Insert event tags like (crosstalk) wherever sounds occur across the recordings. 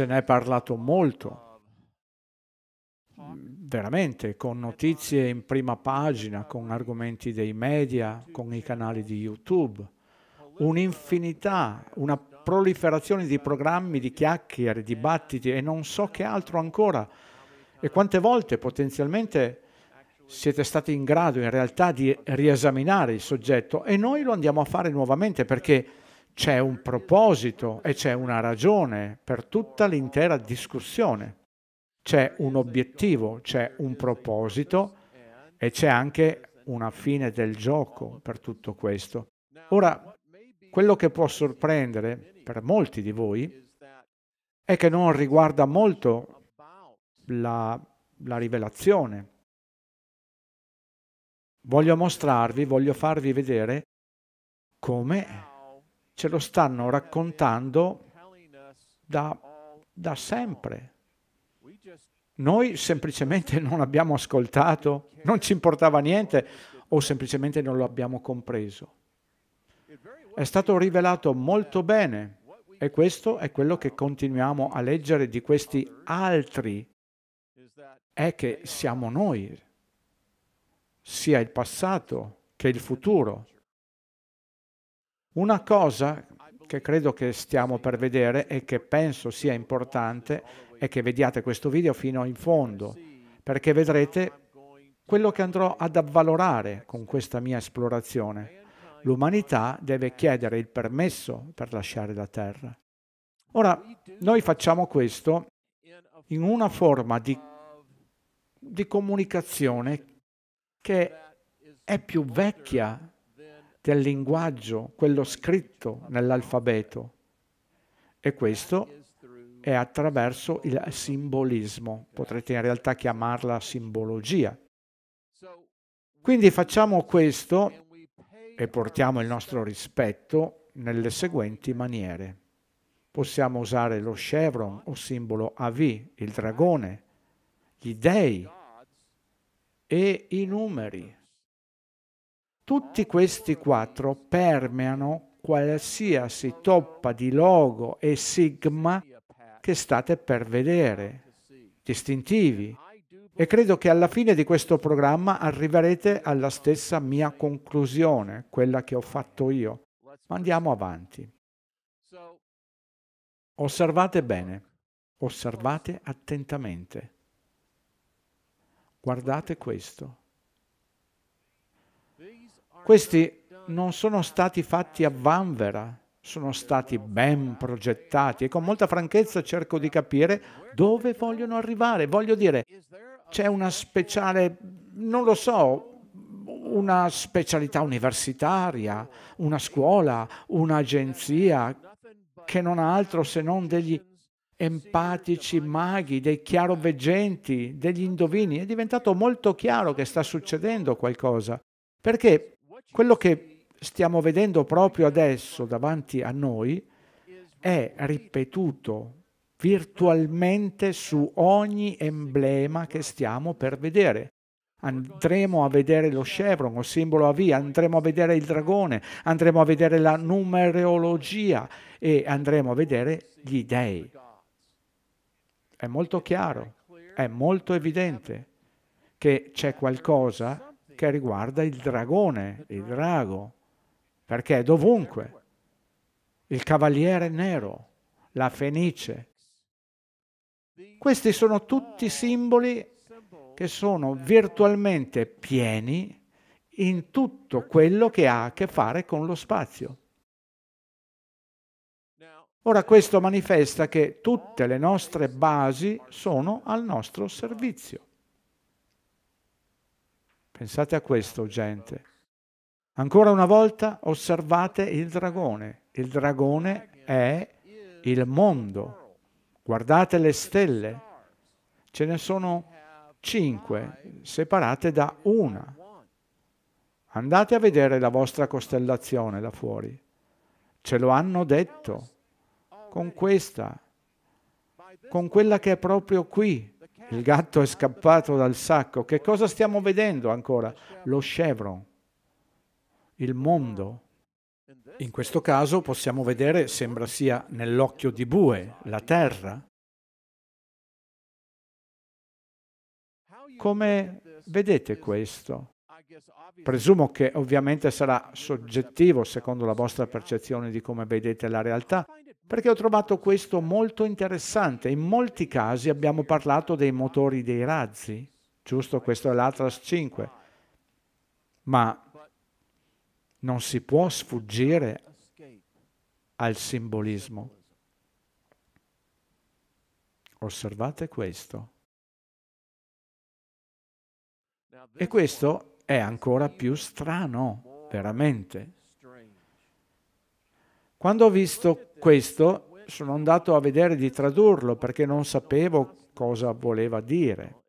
se ne è parlato molto, veramente, con notizie in prima pagina, con argomenti dei media, con i canali di YouTube, un'infinità, una proliferazione di programmi, di chiacchiere, dibattiti e non so che altro ancora. E quante volte potenzialmente siete stati in grado in realtà di riesaminare il soggetto e noi lo andiamo a fare nuovamente perché c'è un proposito e c'è una ragione per tutta l'intera discussione. C'è un obiettivo, c'è un proposito e c'è anche una fine del gioco per tutto questo. Ora, quello che può sorprendere per molti di voi è che non riguarda molto la, la rivelazione. Voglio mostrarvi, voglio farvi vedere come ce lo stanno raccontando da, da sempre. Noi semplicemente non abbiamo ascoltato, non ci importava niente o semplicemente non lo abbiamo compreso. È stato rivelato molto bene e questo è quello che continuiamo a leggere di questi altri, è che siamo noi, sia il passato che il futuro. Una cosa che credo che stiamo per vedere e che penso sia importante è che vediate questo video fino in fondo, perché vedrete quello che andrò ad avvalorare con questa mia esplorazione. L'umanità deve chiedere il permesso per lasciare la Terra. Ora, noi facciamo questo in una forma di, di comunicazione che è più vecchia del linguaggio, quello scritto nell'alfabeto. E questo è attraverso il simbolismo, potrete in realtà chiamarla simbologia. Quindi facciamo questo e portiamo il nostro rispetto nelle seguenti maniere. Possiamo usare lo chevron o simbolo AV, il dragone, gli dei e i numeri tutti questi quattro permeano qualsiasi toppa di logo e sigma che state per vedere, distintivi. E credo che alla fine di questo programma arriverete alla stessa mia conclusione, quella che ho fatto io. Ma andiamo avanti. Osservate bene, osservate attentamente. Guardate questo. Questi non sono stati fatti a vanvera, sono stati ben progettati e con molta franchezza cerco di capire dove vogliono arrivare. Voglio dire, c'è una speciale, non lo so, una specialità universitaria, una scuola, un'agenzia che non ha altro se non degli empatici maghi, dei chiaroveggenti, degli indovini. È diventato molto chiaro che sta succedendo qualcosa. Perché quello che stiamo vedendo proprio adesso davanti a noi è ripetuto virtualmente su ogni emblema che stiamo per vedere. Andremo a vedere lo chevron o simbolo a AV, andremo a vedere il dragone, andremo a vedere la numerologia e andremo a vedere gli dèi. È molto chiaro, è molto evidente che c'è qualcosa che che riguarda il dragone, il drago, perché è dovunque. Il cavaliere nero, la fenice. Questi sono tutti simboli che sono virtualmente pieni in tutto quello che ha a che fare con lo spazio. Ora questo manifesta che tutte le nostre basi sono al nostro servizio. Pensate a questo, gente. Ancora una volta osservate il dragone. Il dragone è il mondo. Guardate le stelle. Ce ne sono cinque separate da una. Andate a vedere la vostra costellazione là fuori. Ce lo hanno detto. Con questa, con quella che è proprio qui, il gatto è scappato dal sacco. Che cosa stiamo vedendo ancora? Lo scevro, il mondo. In questo caso possiamo vedere, sembra sia nell'occhio di bue, la terra. Come vedete questo? Presumo che ovviamente sarà soggettivo secondo la vostra percezione di come vedete la realtà, perché ho trovato questo molto interessante. In molti casi abbiamo parlato dei motori dei razzi, giusto? Questo è l'Atlas 5. Ma non si può sfuggire al simbolismo. Osservate questo. E questo è ancora più strano, veramente. Quando ho visto questo, sono andato a vedere di tradurlo perché non sapevo cosa voleva dire.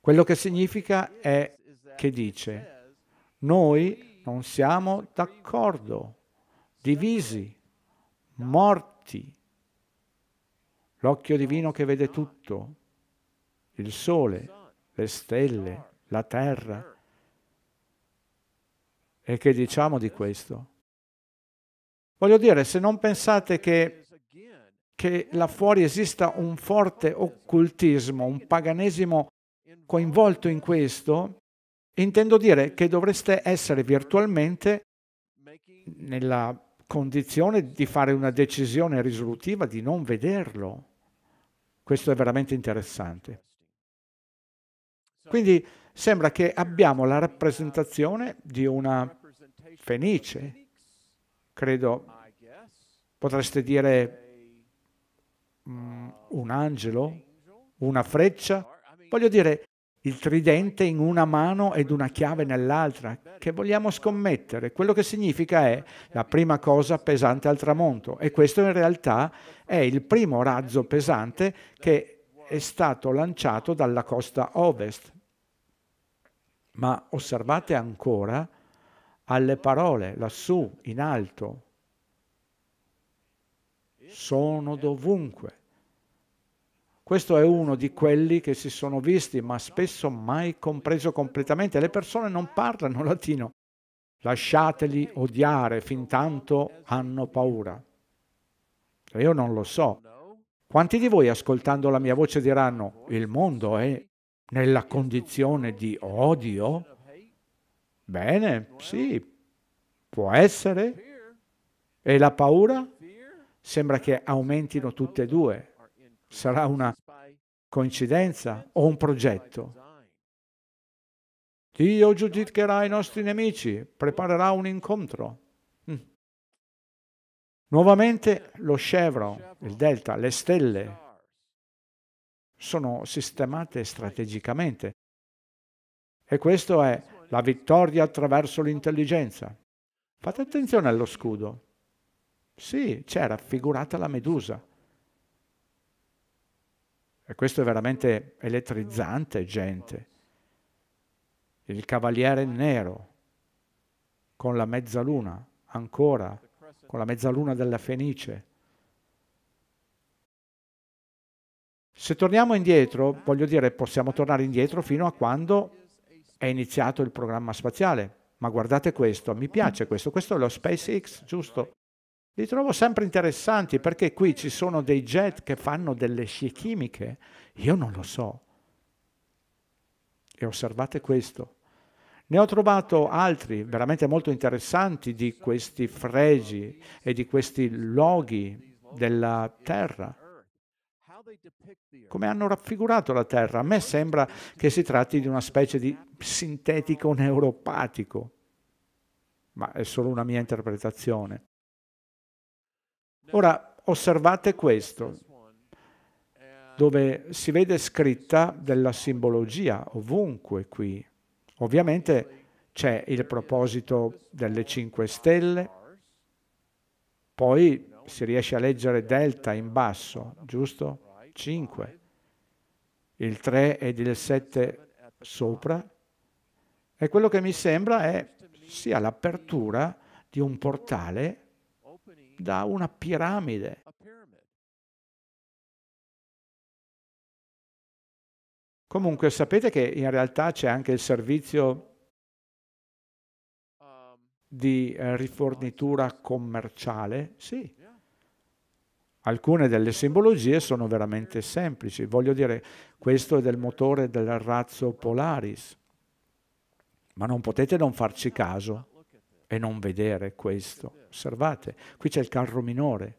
Quello che significa è che dice, noi non siamo d'accordo, divisi, morti. L'occhio divino che vede tutto, il sole, le stelle, la terra. E che diciamo di questo? Voglio dire, se non pensate che, che là fuori esista un forte occultismo, un paganesimo coinvolto in questo, intendo dire che dovreste essere virtualmente nella condizione di fare una decisione risolutiva di non vederlo. Questo è veramente interessante. Quindi sembra che abbiamo la rappresentazione di una fenice, credo potreste dire mm, un angelo, una freccia, voglio dire il tridente in una mano ed una chiave nell'altra, che vogliamo scommettere. Quello che significa è la prima cosa pesante al tramonto e questo in realtà è il primo razzo pesante che è stato lanciato dalla costa ovest ma osservate ancora alle parole lassù in alto. Sono dovunque. Questo è uno di quelli che si sono visti, ma spesso mai compreso completamente. Le persone non parlano latino. Lasciateli odiare fin tanto hanno paura. Io non lo so. Quanti di voi ascoltando la mia voce diranno il mondo è nella condizione di odio? Bene, sì, può essere. E la paura? Sembra che aumentino tutte e due. Sarà una coincidenza o un progetto? Dio giudicherà i nostri nemici, preparerà un incontro. Mm. Nuovamente lo scevro, il delta, le stelle, sono sistemate strategicamente. E questa è la vittoria attraverso l'intelligenza. Fate attenzione allo scudo. Sì, c'è raffigurata la medusa. E questo è veramente elettrizzante, gente. Il cavaliere nero con la mezzaluna, ancora con la mezzaluna della Fenice Se torniamo indietro, voglio dire, possiamo tornare indietro fino a quando è iniziato il programma spaziale. Ma guardate questo, mi piace questo, questo è lo SpaceX, giusto? Li trovo sempre interessanti perché qui ci sono dei jet che fanno delle scie chimiche, io non lo so. E osservate questo. Ne ho trovato altri veramente molto interessanti di questi fregi e di questi loghi della Terra come hanno raffigurato la Terra, a me sembra che si tratti di una specie di sintetico neuropatico, ma è solo una mia interpretazione. Ora, osservate questo, dove si vede scritta della simbologia ovunque qui. Ovviamente c'è il proposito delle cinque stelle, poi si riesce a leggere delta in basso, giusto? 5, il 3 ed il 7 sopra. E quello che mi sembra è sia l'apertura di un portale da una piramide. Comunque sapete che in realtà c'è anche il servizio di eh, rifornitura commerciale? Sì. Alcune delle simbologie sono veramente semplici, voglio dire, questo è del motore del razzo Polaris, ma non potete non farci caso e non vedere questo. Osservate, qui c'è il carro minore,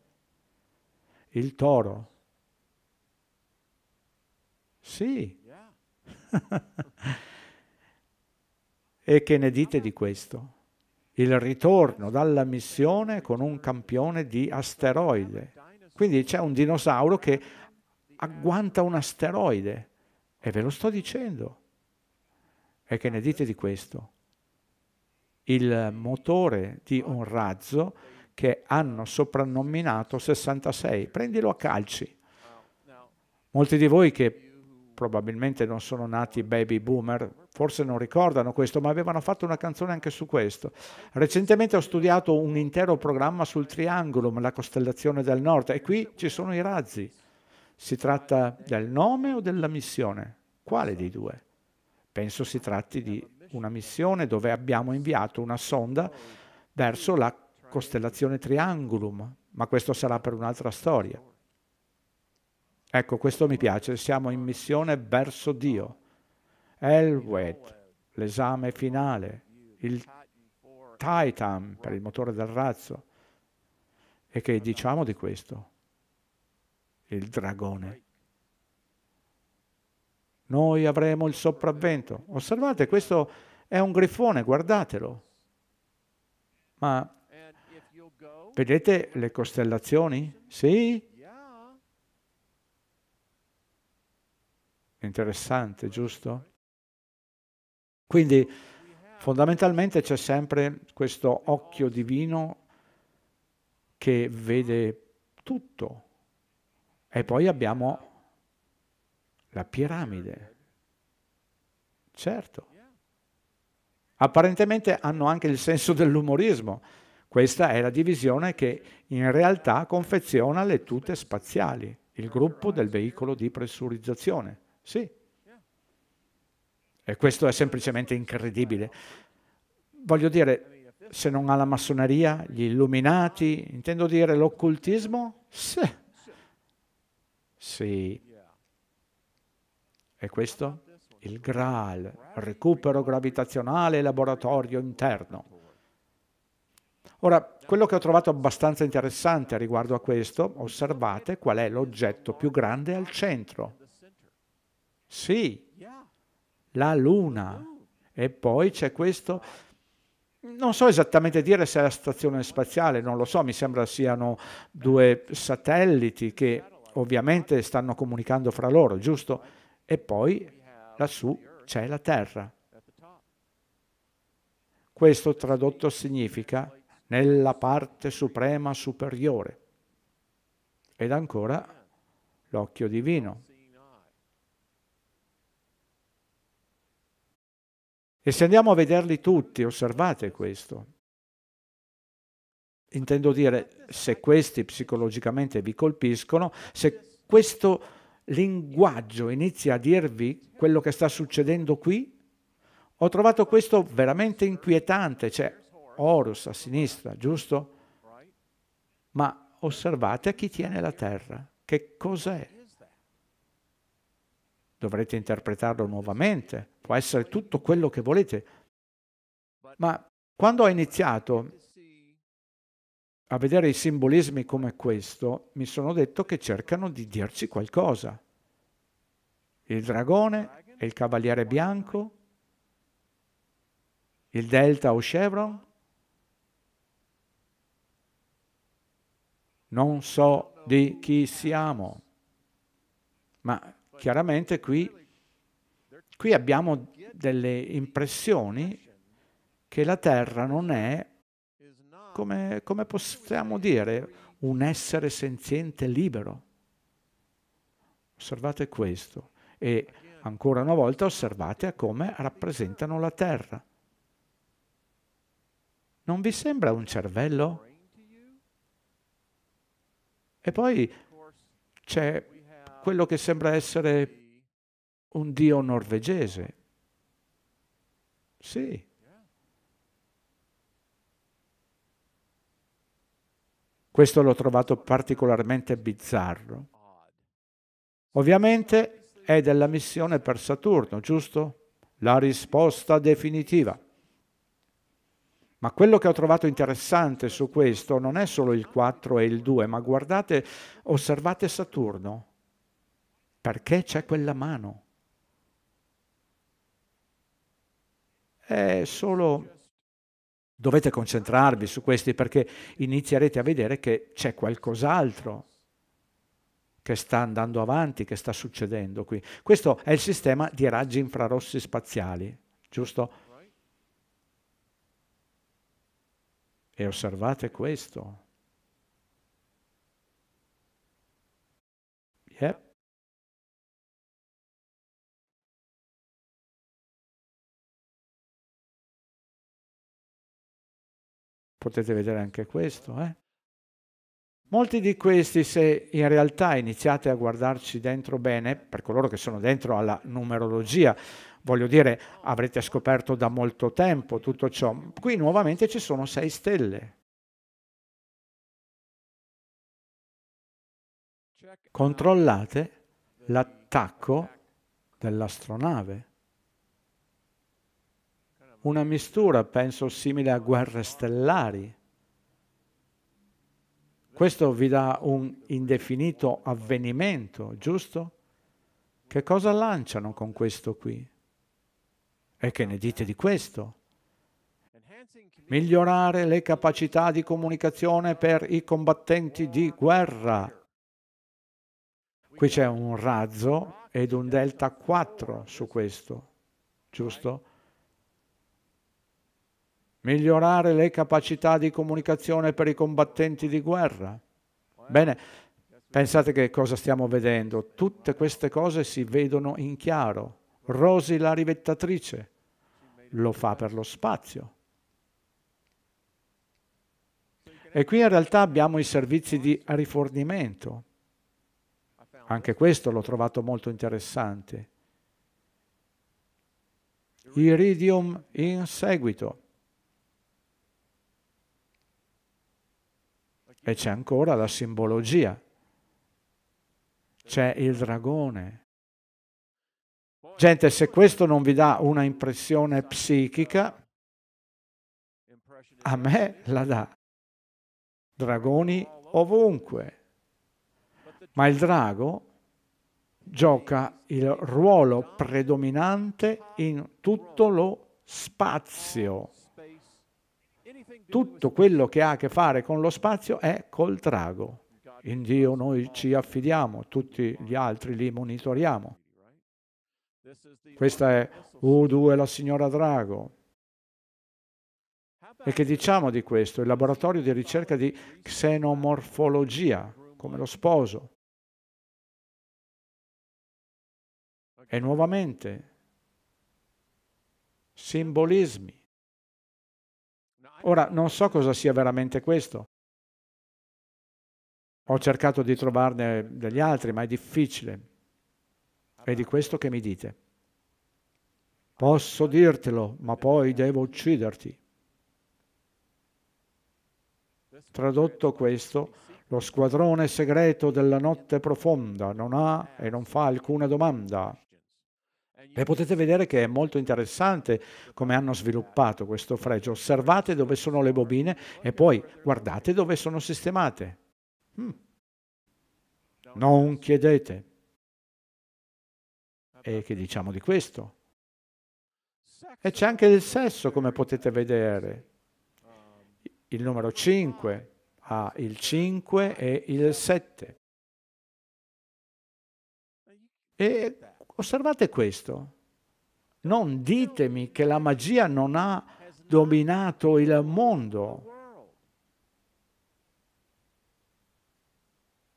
il toro. Sì. (laughs) e che ne dite di questo? Il ritorno dalla missione con un campione di asteroide quindi c'è un dinosauro che agguanta un asteroide e ve lo sto dicendo. E che ne dite di questo? Il motore di un razzo che hanno soprannominato 66, prendilo a calci. Molti di voi che probabilmente non sono nati baby boomer, forse non ricordano questo, ma avevano fatto una canzone anche su questo. Recentemente ho studiato un intero programma sul Triangulum, la costellazione del nord, e qui ci sono i razzi. Si tratta del nome o della missione? Quale dei due? Penso si tratti di una missione dove abbiamo inviato una sonda verso la costellazione Triangulum, ma questo sarà per un'altra storia. Ecco, questo mi piace, siamo in missione verso Dio. Elwed, l'esame finale, il Titan per il motore del razzo. E che diciamo di questo? Il dragone. Noi avremo il sopravvento. Osservate, questo è un grifone, guardatelo. Ma vedete le costellazioni? Sì? Interessante, giusto? Quindi fondamentalmente c'è sempre questo occhio divino che vede tutto. E poi abbiamo la piramide. Certo. Apparentemente hanno anche il senso dell'umorismo. Questa è la divisione che in realtà confeziona le tute spaziali, il gruppo del veicolo di pressurizzazione. Sì. E questo è semplicemente incredibile. Voglio dire, se non ha la massoneria, gli illuminati, intendo dire l'occultismo? Sì. Sì. E questo? Il Graal, recupero gravitazionale laboratorio interno. Ora, quello che ho trovato abbastanza interessante riguardo a questo, osservate qual è l'oggetto più grande al centro. Sì, la luna. E poi c'è questo... Non so esattamente dire se è la stazione spaziale, non lo so, mi sembra siano due satelliti che ovviamente stanno comunicando fra loro, giusto? E poi lassù c'è la Terra. Questo tradotto significa nella parte suprema superiore. Ed ancora l'occhio divino. E se andiamo a vederli tutti, osservate questo. Intendo dire, se questi psicologicamente vi colpiscono, se questo linguaggio inizia a dirvi quello che sta succedendo qui, ho trovato questo veramente inquietante. C'è cioè, Horus a sinistra, giusto? Ma osservate chi tiene la terra. Che cos'è? dovrete interpretarlo nuovamente, può essere tutto quello che volete. Ma quando ho iniziato a vedere i simbolismi come questo, mi sono detto che cercano di dirci qualcosa. Il dragone e il cavaliere bianco, il delta o chevron. Non so di chi siamo, ma Chiaramente qui, qui abbiamo delle impressioni che la Terra non è, come, come possiamo dire, un essere senziente libero. Osservate questo e ancora una volta osservate come rappresentano la Terra. Non vi sembra un cervello? E poi c'è quello che sembra essere un dio norvegese. Sì. Questo l'ho trovato particolarmente bizzarro. Ovviamente è della missione per Saturno, giusto? La risposta definitiva. Ma quello che ho trovato interessante su questo non è solo il 4 e il 2, ma guardate, osservate Saturno. Perché c'è quella mano? È solo... Dovete concentrarvi su questi perché inizierete a vedere che c'è qualcos'altro che sta andando avanti, che sta succedendo qui. Questo è il sistema di raggi infrarossi spaziali, giusto? E osservate questo. Yep. potete vedere anche questo. Eh? Molti di questi, se in realtà iniziate a guardarci dentro bene, per coloro che sono dentro alla numerologia, voglio dire, avrete scoperto da molto tempo tutto ciò. Qui nuovamente ci sono sei stelle. Controllate l'attacco dell'astronave una mistura, penso, simile a guerre stellari. Questo vi dà un indefinito avvenimento, giusto? Che cosa lanciano con questo qui? E che ne dite di questo? Migliorare le capacità di comunicazione per i combattenti di guerra. Qui c'è un razzo ed un delta 4 su questo, giusto? migliorare le capacità di comunicazione per i combattenti di guerra. Bene, pensate che cosa stiamo vedendo. Tutte queste cose si vedono in chiaro. Rosy la rivettatrice lo fa per lo spazio. E qui in realtà abbiamo i servizi di rifornimento. Anche questo l'ho trovato molto interessante. Iridium in seguito. E c'è ancora la simbologia. C'è il dragone. Gente, se questo non vi dà una impressione psichica, a me la dà. Dragoni ovunque. Ma il drago gioca il ruolo predominante in tutto lo spazio tutto quello che ha a che fare con lo spazio è col trago. In Dio noi ci affidiamo, tutti gli altri li monitoriamo. Questa è U2 la signora Drago. E che diciamo di questo? Il laboratorio di ricerca di xenomorfologia, come lo sposo. E nuovamente, simbolismi Ora non so cosa sia veramente questo. Ho cercato di trovarne degli altri, ma è difficile. È di questo che mi dite. Posso dirtelo, ma poi devo ucciderti. Tradotto questo, lo squadrone segreto della notte profonda non ha e non fa alcuna domanda. E potete vedere che è molto interessante come hanno sviluppato questo fregio. Osservate dove sono le bobine e poi guardate dove sono sistemate. Hmm. Non chiedete. E che diciamo di questo? E c'è anche il sesso, come potete vedere. Il numero 5 ha il 5 e il 7. E Osservate questo. Non ditemi che la magia non ha dominato il mondo.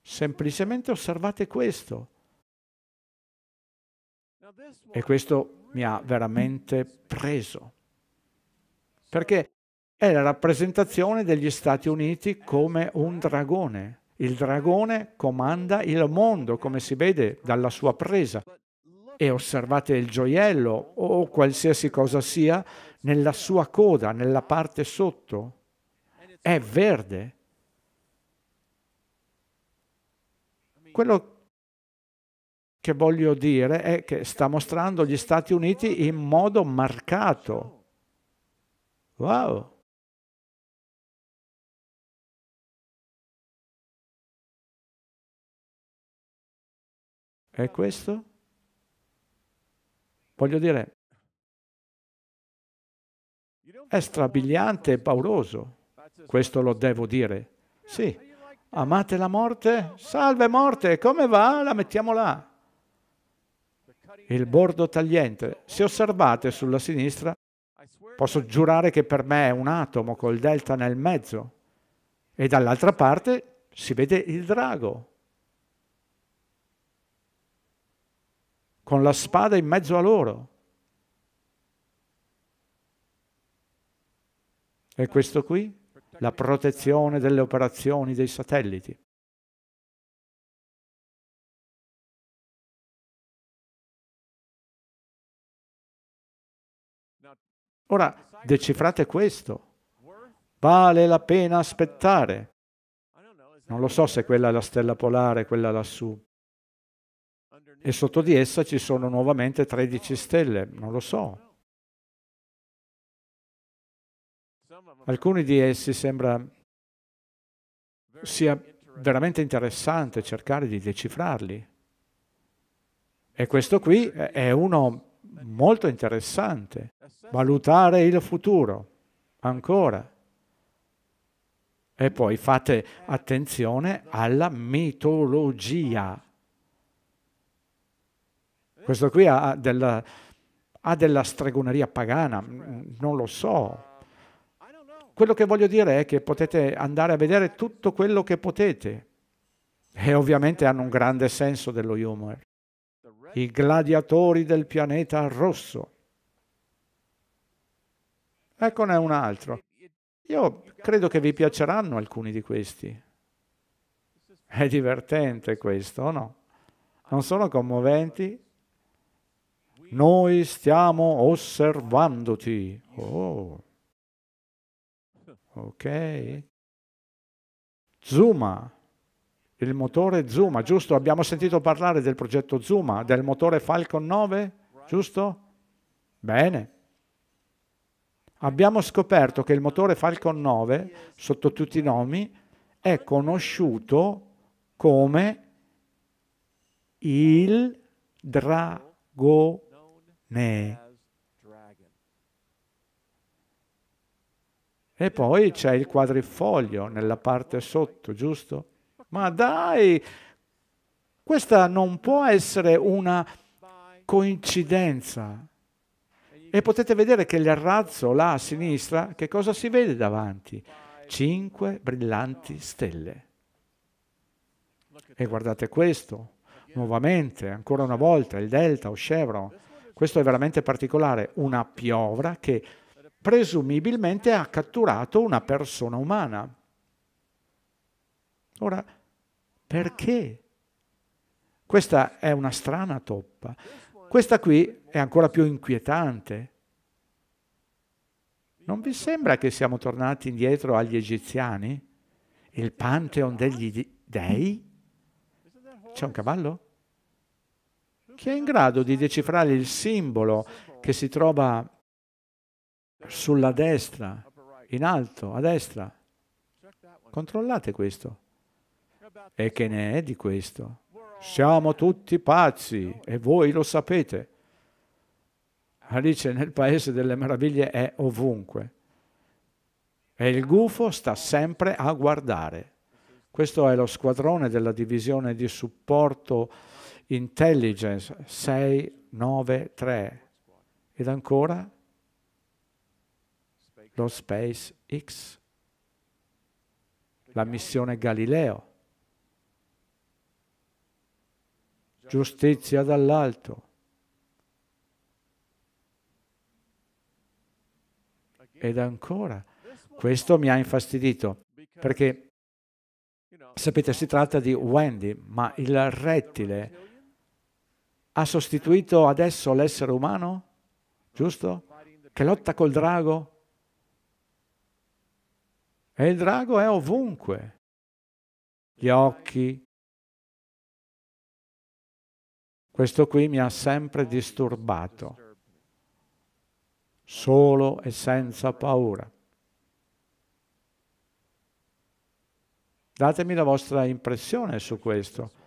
Semplicemente osservate questo. E questo mi ha veramente preso. Perché è la rappresentazione degli Stati Uniti come un dragone. Il dragone comanda il mondo, come si vede dalla sua presa e osservate il gioiello o qualsiasi cosa sia nella sua coda, nella parte sotto, è verde. Quello che voglio dire è che sta mostrando gli Stati Uniti in modo marcato. Wow! È questo? Voglio dire, è strabiliante e pauroso. Questo lo devo dire. Sì. Amate la morte? Salve morte, come va? La mettiamo là. Il bordo tagliente. Se osservate sulla sinistra, posso giurare che per me è un atomo col delta nel mezzo. E dall'altra parte si vede il drago, con la spada in mezzo a loro. E questo qui? La protezione delle operazioni dei satelliti. Ora, decifrate questo. Vale la pena aspettare. Non lo so se quella è la stella polare, quella lassù e sotto di essa ci sono nuovamente 13 stelle, non lo so. Alcuni di essi sembra sia veramente interessante cercare di decifrarli. E questo qui è uno molto interessante. Valutare il futuro, ancora. E poi fate attenzione alla mitologia. Questo qui ha della, ha della stregoneria pagana, mm, non lo so. Quello che voglio dire è che potete andare a vedere tutto quello che potete. E ovviamente hanno un grande senso dello humor. I gladiatori del pianeta rosso. Eccone un altro. Io credo che vi piaceranno alcuni di questi. È divertente questo, no? Non sono commoventi? Noi stiamo osservandoti. Oh. Ok? Zuma, il motore Zuma, giusto? Abbiamo sentito parlare del progetto Zuma, del motore Falcon 9, giusto? Bene. Abbiamo scoperto che il motore Falcon 9, sotto tutti i nomi, è conosciuto come il dragone né. E poi c'è il quadrifoglio nella parte sotto, giusto? Ma dai, questa non può essere una coincidenza. E potete vedere che il razzo là a sinistra, che cosa si vede davanti? Cinque brillanti stelle. E guardate questo, nuovamente, ancora una volta, il delta o Chevron. Questo è veramente particolare, una piovra che presumibilmente ha catturato una persona umana. Ora, perché? Questa è una strana toppa. Questa qui è ancora più inquietante. Non vi sembra che siamo tornati indietro agli egiziani? Il pantheon degli dei? C'è un cavallo? chi è in grado di decifrare il simbolo che si trova sulla destra, in alto, a destra. Controllate questo. E che ne è di questo? Siamo tutti pazzi e voi lo sapete. Alice nel Paese delle Meraviglie è ovunque. E il gufo sta sempre a guardare. Questo è lo squadrone della divisione di supporto intelligence 6, 9, 3. Ed ancora lo Space X, la missione Galileo, giustizia dall'alto. Ed ancora, questo mi ha infastidito, perché sapete si tratta di Wendy, ma il rettile ha sostituito adesso l'essere umano, giusto? Che lotta col drago. E il drago è ovunque. Gli occhi. Questo qui mi ha sempre disturbato solo e senza paura. Datemi la vostra impressione su questo.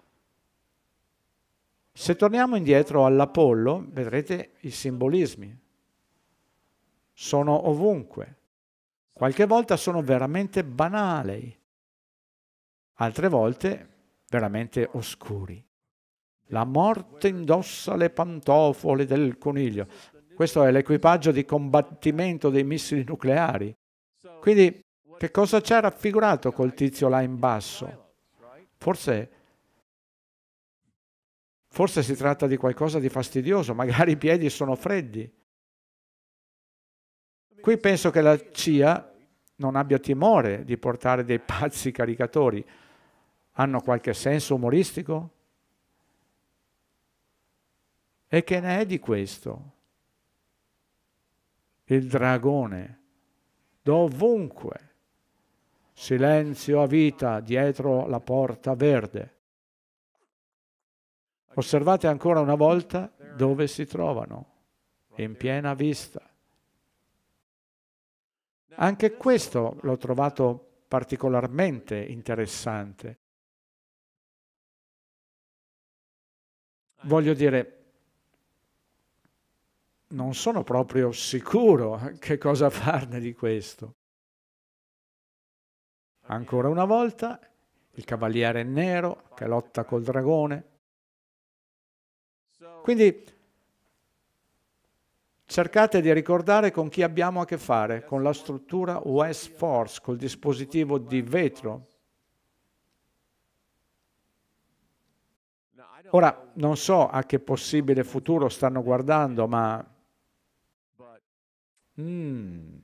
Se torniamo indietro all'Apollo, vedrete i simbolismi. Sono ovunque. Qualche volta sono veramente banali, altre volte veramente oscuri. La morte indossa le pantofole del coniglio. Questo è l'equipaggio di combattimento dei missili nucleari. Quindi che cosa c'è raffigurato col tizio là in basso? Forse Forse si tratta di qualcosa di fastidioso, magari i piedi sono freddi. Qui penso che la CIA non abbia timore di portare dei pazzi caricatori. Hanno qualche senso umoristico? E che ne è di questo? Il dragone, dovunque, silenzio a vita dietro la porta verde. Osservate ancora una volta dove si trovano, in piena vista. Anche questo l'ho trovato particolarmente interessante. Voglio dire, non sono proprio sicuro che cosa farne di questo. Ancora una volta, il cavaliere nero che lotta col dragone, quindi cercate di ricordare con chi abbiamo a che fare, con la struttura US Force, col dispositivo di vetro. Ora, non so a che possibile futuro stanno guardando, ma... Mm.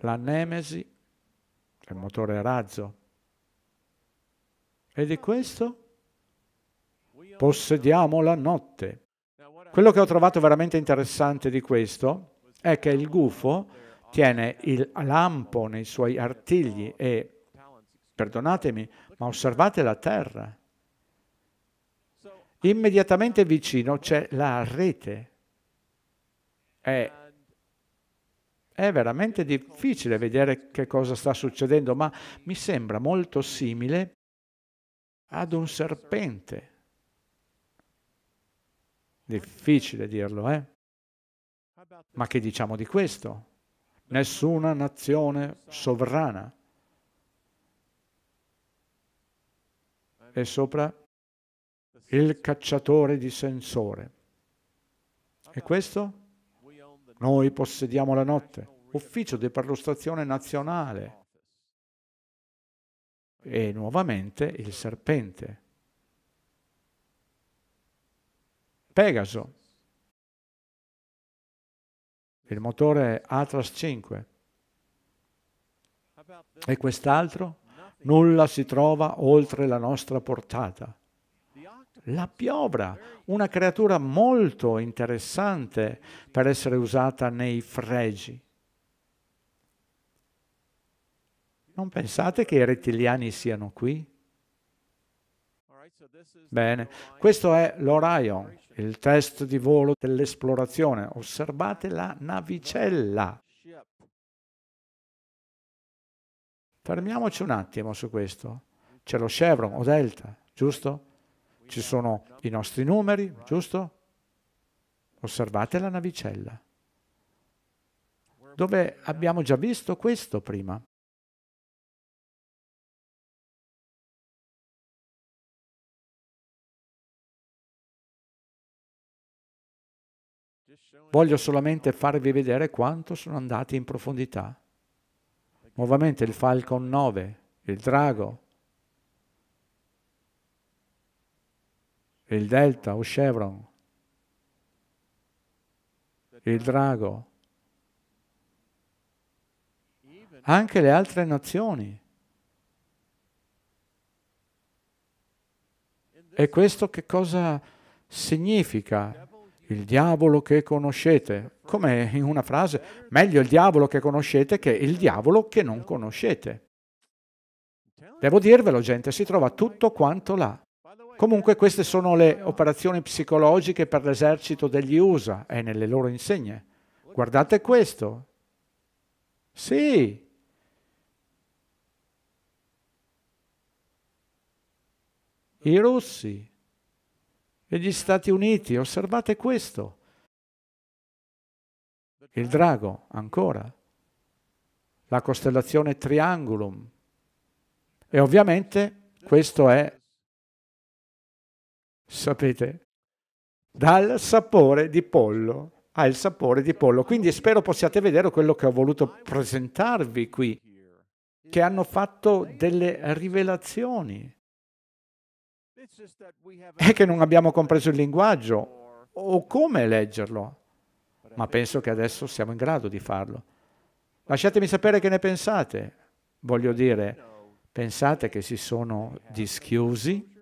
La Nemesi, il motore razzo, ed è questo? Possediamo la notte. Quello che ho trovato veramente interessante di questo è che il gufo tiene il lampo nei suoi artigli e, perdonatemi, ma osservate la terra. Immediatamente vicino c'è la rete. È, è veramente difficile vedere che cosa sta succedendo, ma mi sembra molto simile ad un serpente. Difficile dirlo, eh? Ma che diciamo di questo? Nessuna nazione sovrana. E sopra il cacciatore di sensore. E questo? Noi possediamo la notte, ufficio di perlustrazione nazionale, e nuovamente il serpente. Pegaso, il motore Atlas 5 e quest'altro, nulla si trova oltre la nostra portata. La piovra, una creatura molto interessante per essere usata nei fregi. Non pensate che i rettiliani siano qui? Bene, questo è l'Orion, il test di volo dell'esplorazione. Osservate la navicella. Fermiamoci un attimo su questo. C'è lo Chevron o Delta, giusto? Ci sono i nostri numeri, giusto? Osservate la navicella, dove abbiamo già visto questo prima. Voglio solamente farvi vedere quanto sono andati in profondità. Nuovamente il Falcon 9, il Drago, il Delta o Chevron, il Drago, anche le altre nazioni. E questo che cosa significa? il diavolo che conoscete. Come in una frase, meglio il diavolo che conoscete che il diavolo che non conoscete. Devo dirvelo, gente, si trova tutto quanto là. Comunque queste sono le operazioni psicologiche per l'esercito degli USA e nelle loro insegne. Guardate questo. Sì. I russi e gli Stati Uniti. Osservate questo. Il drago, ancora. La costellazione Triangulum. E ovviamente questo è, sapete, dal sapore di pollo ha il sapore di pollo. Quindi spero possiate vedere quello che ho voluto presentarvi qui, che hanno fatto delle rivelazioni è che non abbiamo compreso il linguaggio o come leggerlo, ma penso che adesso siamo in grado di farlo. Lasciatemi sapere che ne pensate. Voglio dire, pensate che si sono dischiusi?